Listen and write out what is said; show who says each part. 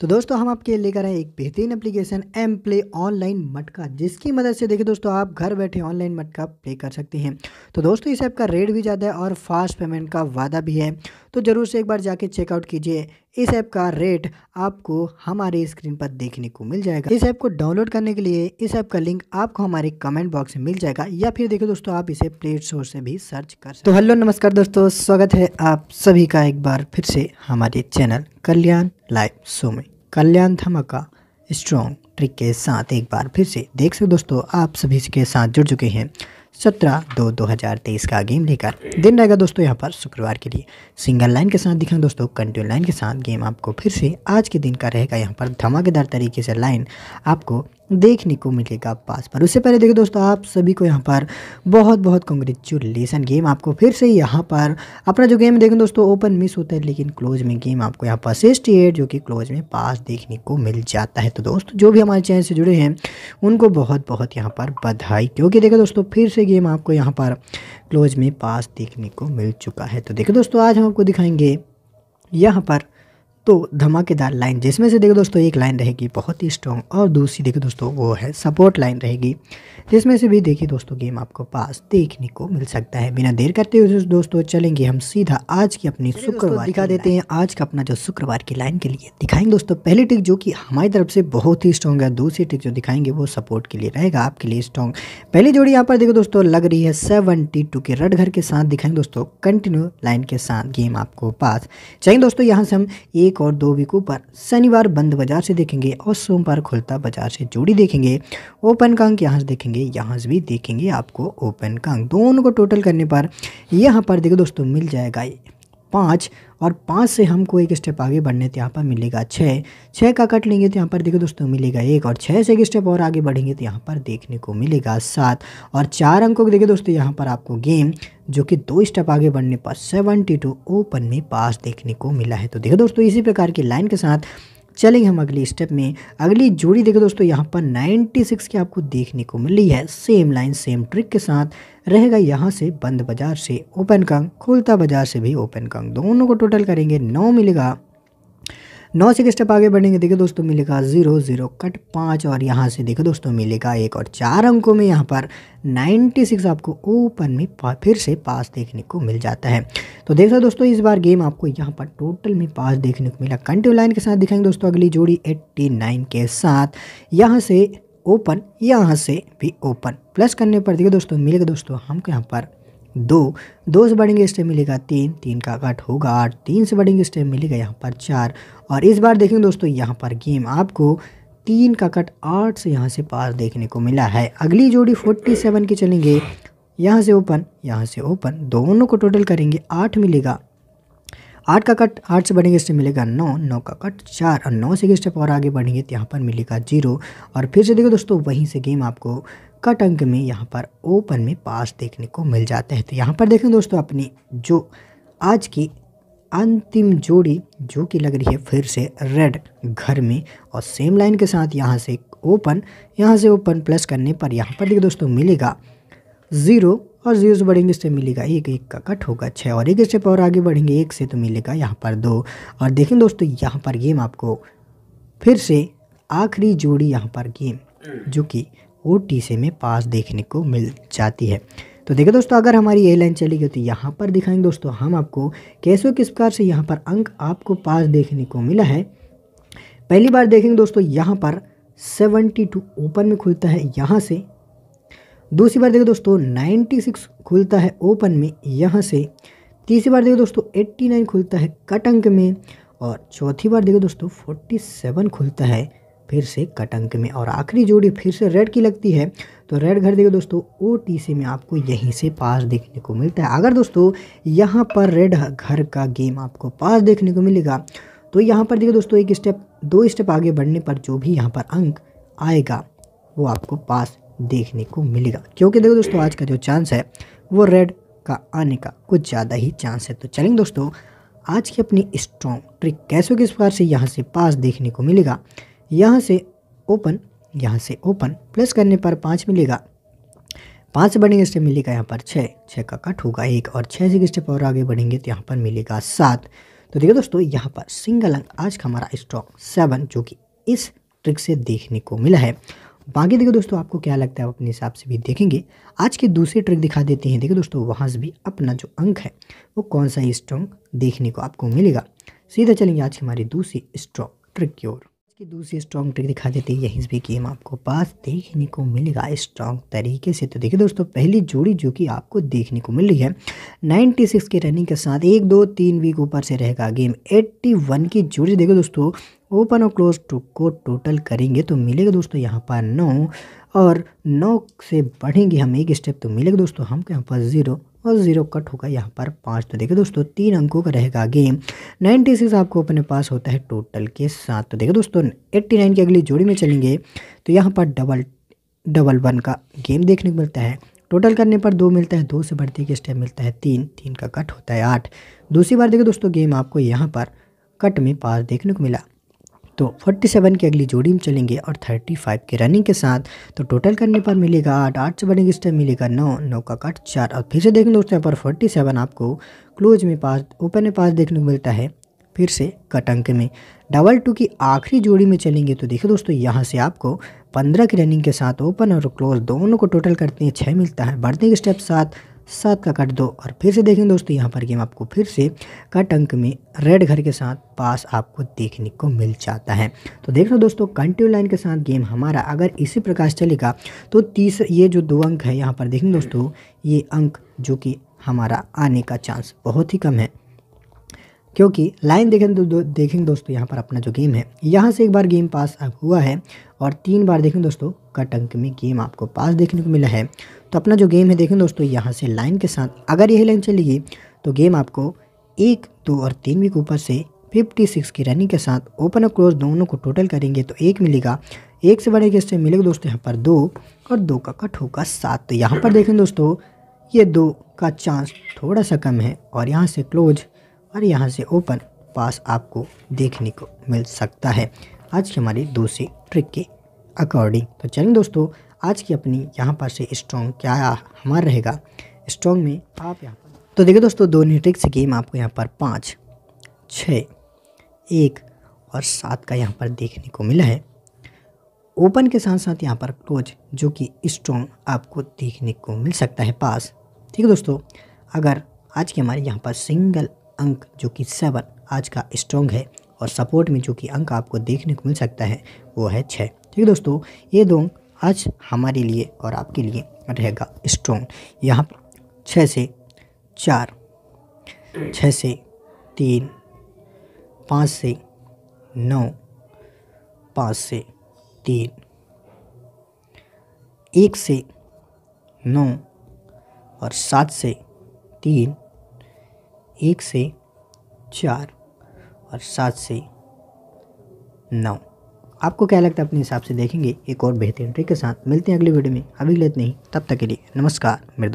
Speaker 1: तो दोस्तों हम आपके लेकर आए एक बेहतरीन एप्लीकेशन एम प्ले ऑनलाइन मटका जिसकी मदद से देखिए दोस्तों आप घर बैठे ऑनलाइन मटका प्ले कर सकते हैं तो दोस्तों इस ऐप का रेट भी ज़्यादा है और फास्ट पेमेंट का वादा भी है तो ज़रूर से एक बार जाके चेकआउट कीजिए इस ऐप का रेट आपको हमारे स्क्रीन पर देखने को मिल जाएगा इस ऐप को डाउनलोड करने के लिए इस ऐप का लिंक आपको हमारे कमेंट बॉक्स में मिल जाएगा या फिर देखिए दोस्तों आप इसे प्ले स्टोर से भी सर्च कर सकते तो हेलो नमस्कार दोस्तों स्वागत है आप सभी का एक बार फिर से हमारे चैनल कल्याण लाइव शो में कल्याण धमाका स्ट्रॉन्ग ट्रिक के साथ एक बार फिर से देख सकते दोस्तों आप सभी के साथ जुड़ चुके हैं सत्रह दो दो हज़ार तेईस का गेम लेकर दिन रहेगा दोस्तों यहाँ पर शुक्रवार के लिए सिंगल लाइन के साथ दिखा दोस्तों कंटिन्यू लाइन के साथ गेम आपको फिर से आज के दिन का रहेगा यहाँ पर धमाकेदार तरीके से लाइन आपको देखने को मिलेगा पास पर उससे पहले देखें दोस्तों आप सभी को यहाँ पर बहुत बहुत कॉन्ग्रेचुलेसन गेम आपको फिर से यहाँ पर अपना जो गेम देखें दोस्तों ओपन मिस होता है लेकिन क्लोज में गेम आपको यहाँ पर सिक्सटी जो कि क्लोज में पास देखने को मिल जाता है तो दोस्तों जो भी हमारे चैनल से जुड़े हैं उनको बहुत बहुत यहाँ पर बधाई क्योंकि देखो दोस्तों फिर से गेम आपको यहाँ पर क्लोज में पास देखने को मिल चुका है तो देखो दोस्तों आज हम आपको दिखाएंगे यहाँ पर तो धमाकेदार लाइन जिसमें से देखो दोस्तों एक लाइन रहेगी बहुत ही स्ट्रॉन्ग और दूसरी देखो दोस्तों वो है सपोर्ट लाइन रहेगी जिसमें से भी देखिए दोस्तों गेम आपको पास देखने को मिल सकता है बिना देर करते हुए दोस्तों चलेंगे हम सीधा आज की अपनी शुक्रवार दिखा देते हैं आज का अपना जो शुक्रवार की लाइन के लिए दिखाएंगे दोस्तों पहली टिक जो कि हमारी तरफ से बहुत ही स्ट्रॉन्ग है दूसरी टिक जो दिखाएंगे वो सपोर्ट के लिए रहेगा आपके लिए स्ट्रॉन्ग पहली जोड़ी यहाँ पर देखो दोस्तों लग रही है सेवेंटी टू के रड घर के साथ दिखाएंगे दोस्तों कंटिन्यू लाइन के साथ गेम आपको पास चाहिए दोस्तों यहाँ से हम एक एक और दो वीक ऊपर शनिवार बंद बाजार से देखेंगे और सोमवार खुलता बाजार से जोड़ी देखेंगे ओपन का अंक यहाँ से देखेंगे यहाँ से भी देखेंगे आपको ओपन कांग दोनों को टोटल करने पर यहाँ पर देखो दोस्तों मिल जाएगा पाँच और पाँच से हमको एक स्टेप आगे बढ़ने तो यहाँ पर मिलेगा छः छः का कट लेंगे तो यहाँ पर देखो दोस्तों मिलेगा एक और छः से एक स्टेप और आगे बढ़ेंगे तो यहाँ पर देखने को मिलेगा सात और चार अंकों को देखिए दोस्तों यहाँ पर आपको गेम जो कि दो स्टेप आगे बढ़ने पर सेवेंटी टू ओपन में पास देखने को मिला है तो देखो दोस्तों इसी प्रकार की लाइन के साथ चलेंगे हम अगली स्टेप में अगली जोड़ी देखो दोस्तों यहाँ पर 96 की आपको देखने को मिली है सेम लाइन सेम ट्रिक के साथ रहेगा यहाँ से बंद बाजार से ओपन कंग खुलता बाजार से भी ओपन कंग दोनों को टोटल करेंगे नौ मिलेगा नौ से स्टेप आगे बढ़ेंगे देखिए दोस्तों मिलेगा जीरो जीरो कट पाँच और यहाँ से देखो दोस्तों मिलेगा एक और चार अंकों में यहाँ पर नाइन्टी सिक्स आपको ओपन में फिर से पास देखने को मिल जाता है तो देख सकते दोस्तों इस बार गेम आपको यहाँ पर टोटल में पास देखने को मिला कंटिन्यू लाइन के साथ दिखाएंगे दोस्तों अगली जोड़ी एट्टी नाइन के साथ यहाँ से ओपन यहाँ से भी ओपन प्लस करने पर देखिए दोस्तों मिलेगा दोस्तों हमको यहाँ पर दो दो से बढ़ेंगे इस टाइम मिलेगा तीन तीन का आठ होगा आठ तीन से बढ़ेंगे इस टाइम मिलेगा यहाँ पर चार और इस बार देखेंगे दोस्तों यहाँ पर गेम आपको तीन का कट आठ से यहाँ से पास देखने को मिला है अगली जोड़ी फोर्टी सेवन की चलेंगे यहाँ से ओपन यहाँ से ओपन दोनों को टोटल करेंगे आठ मिलेगा आठ का कट आठ से बढ़ेंगे इससे मिलेगा नौ नौ का कट चार और नौ से एक स्टेप और आगे बढ़ेंगे तो यहाँ पर मिलेगा जीरो और फिर से देखो दोस्तों वहीं से गेम आपको कट अंक में यहाँ पर ओपन में पास देखने को मिल जाते हैं तो यहाँ पर देखें दोस्तों अपनी जो आज की अंतिम जोड़ी जो कि लग रही है फिर से रेड घर में और सेम लाइन के साथ यहाँ से ओपन यहाँ से ओपन प्लस करने पर यहाँ पर देखिए दोस्तों मिलेगा ज़ीरो और जीरो से बढ़ेंगे इससे मिलेगा एक एक का कट होगा छः और एक स्टेप और आगे बढ़ेंगे एक से तो मिलेगा यहाँ पर दो और देखें दोस्तों यहाँ पर गेम आपको फिर से आखिरी जोड़ी यहाँ पर गेम जो कि ओ में पास देखने को मिल जाती है तो देखिए दोस्तों अगर हमारी ए लाइन चली गई तो यहाँ पर दिखाएंगे दोस्तों हम आपको कैसे किस प्रकार से यहाँ पर अंक आपको पास देखने को मिला है पहली बार देखेंगे दोस्तों यहाँ पर 72 ओपन में खुलता है यहाँ से दूसरी बार देखो दोस्तों सिक्स खुलता है ओपन में यहाँ से तीसरी बार देखो दोस्तों नाइन खुलता है कटंक में और चौथी बार देखो दोस्तों सेवन खुलता है फिर से कटंक में और आखिरी जोड़ी फिर से रेड की लगती है तो रेड घर देखो दोस्तों ओ में आपको यहीं से पास देखने को मिलता है अगर दोस्तों यहाँ पर रेड घर का गेम आपको पास देखने को मिलेगा तो यहाँ पर देखो दोस्तों एक स्टेप दो स्टेप आगे बढ़ने पर जो भी यहाँ पर अंक आएगा वो आपको पास देखने को मिलेगा क्योंकि देखो दोस्तों आज का जो चांस है वो रेड का आने का कुछ ज़्यादा ही चांस है तो चलेंगे दोस्तों आज की अपनी स्ट्रॉन्ग ट्रिक कैसे किस प्रकार से यहाँ से पास देखने को मिलेगा यहाँ से ओपन यहाँ से ओपन प्लस करने पर पाँच मिलेगा पाँच से बढ़ेंगे स्टेप मिलेगा यहाँ पर छः छः का कट होगा एक और छः से स्टेप और आगे बढ़ेंगे तो यहाँ पर मिलेगा सात तो देखिए दोस्तों यहाँ पर सिंगल अंक आज का हमारा स्ट्रॉन्ग सेवन जो कि इस ट्रिक से देखने को मिला है बाकी देखो दोस्तों आपको क्या लगता है आप अपने हिसाब से भी देखेंगे आज के दूसरे ट्रिक दिखा देते हैं देखो दोस्तों वहाँ से भी अपना जो अंक है वो कौन सा स्ट्रॉन्ग देखने को आपको मिलेगा सीधा चलेंगे आज हमारी दूसरी स्ट्रॉन्ग ट्रिक की ओर की दूसरी स्ट्रॉन्ग ट्रिक दिखा देती है यही भी गेम आपको पास देखने को मिलेगा स्ट्रॉन्ग तरीके से तो देखिए दोस्तों पहली जोड़ी जो कि आपको देखने को मिल रही है 96 के रनिंग के साथ एक दो तीन वीक ऊपर से रहेगा गेम 81 की जोड़ी देखो दोस्तों ओपन और क्लोज टू को टोटल करेंगे तो मिलेगा दोस्तों यहाँ पर नौ और नौ से बढ़ेंगे हम एक स्टेप तो मिलेगा दोस्तों हमको यहाँ पर ज़ीरो और ज़ीरो कट होगा यहाँ पर पाँच तो देखिए दोस्तों तीन अंकों का रहेगा गेम नाइन्टी सिक्स आपको अपने पास होता है टोटल के साथ तो देखिए दोस्तों एट्टी नाइन की अगली जोड़ी में चलेंगे तो यहाँ पर डबल डबल वन का गेम देखने को मिलता है टोटल करने पर दो मिलता है दो से बढ़ती के स्टेप मिलता है तीन तीन का कट होता है आठ दूसरी बार देखिए दोस्तों गेम आपको यहाँ पर कट में पास देखने को मिला तो 47 की अगली जोड़ी में चलेंगे और 35 के रनिंग के साथ तो टोटल करने पर मिलेगा आठ आठ से बढ़ेंगे इस टाइम मिलेगा नौ नौ का कट चार और फिर से देखें दोस्तों यहाँ पर 47 आपको क्लोज में पास ओपन में पास देखने को मिलता है फिर से कट अंक में डबल टू की आखिरी जोड़ी में चलेंगे तो देखिए दोस्तों यहाँ से आपको पंद्रह की रनिंग के साथ ओपन और क्लोज दोनों को टोटल करते हैं छः मिलता है बढ़ते स्टेप साथ सात का कट दो और फिर से देखें दोस्तों यहाँ पर गेम आपको फिर से कट अंक में रेड घर के साथ पास आपको देखने को मिल जाता है तो देख लो दोस्तों कंटिन्यू लाइन के साथ गेम हमारा अगर इसी प्रकार चलेगा तो तीसरा ये जो दो अंक है यहाँ पर देखें दोस्तों ये अंक जो कि हमारा आने का चांस बहुत ही कम है क्योंकि लाइन देखें तो दो, देखें दोस्तों यहाँ पर अपना जो गेम है यहाँ से एक बार गेम पास अब हुआ है और तीन बार देखें दोस्तों कट अंक में गेम आपको पास देखने को मिला है तो अपना जो गेम है देखें दोस्तों यहाँ से लाइन के साथ अगर यही लाइन चलेगी तो गेम आपको एक दो और तीन वीक ऊपर से 56 की रनिंग के साथ ओपन और क्लोज दोनों को टोटल करेंगे तो एक मिलेगा एक से बड़े किस्से मिलेगा दोस्तों यहाँ पर दो और दो का कट होगा सात तो यहाँ पर देखें दोस्तों ये दो का चांस थोड़ा सा कम है और यहाँ से क्लोज और यहाँ से ओपन पास आपको देखने को मिल सकता है आज की हमारी दूसरी ट्रिक के अकॉर्डिंग तो चलिए दोस्तों आज की अपनी यहाँ पर से स्ट्रॉन्ग क्या हमारा रहेगा स्ट्रॉन्ग में आप यहाँ पर तो देखिए दोस्तों दोनों ट्रिक से गेम आपको यहाँ पर पाँच छ एक और सात का यहाँ पर देखने को मिला है ओपन के साथ साथ यहाँ पर क्लोज जो कि स्ट्रॉन्ग आपको देखने को मिल सकता है पास ठीक है दोस्तों अगर आज की हमारे यहाँ पर सिंगल अंक जो कि सेवन आज का स्ट्रॉन्ग है और सपोर्ट में जो कि अंक आपको देखने को मिल सकता है वो है छः ठीक है दोस्तों ये दो आज हमारे लिए और आपके लिए रहेगा स्ट्रॉन्ग यहाँ छः से चार छः से तीन पाँच से नौ पाँच से तीन एक से नौ और सात से तीन एक से चार और सात से नौ आपको क्या लगता है अपने हिसाब से देखेंगे एक और बेहतरीन ट्रिक के साथ मिलते हैं अगली वीडियो में अभी लेते नहीं तब तक के लिए नमस्कार मेरे दोस्त